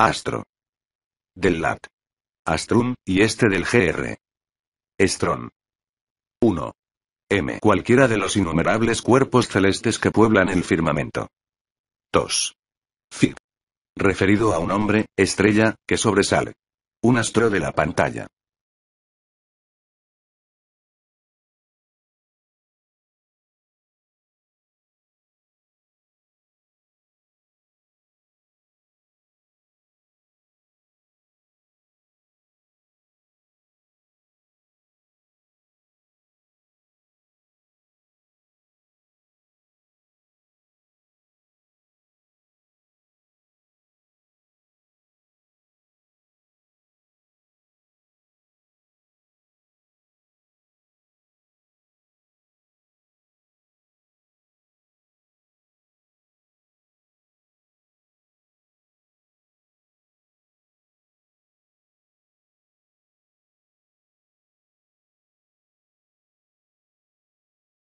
Astro. Del lat. Astrum, y este del GR. stron. 1. M. Cualquiera de los innumerables cuerpos celestes que pueblan el firmamento. 2. Fit. Referido a un hombre, estrella, que sobresale. Un astro de la pantalla.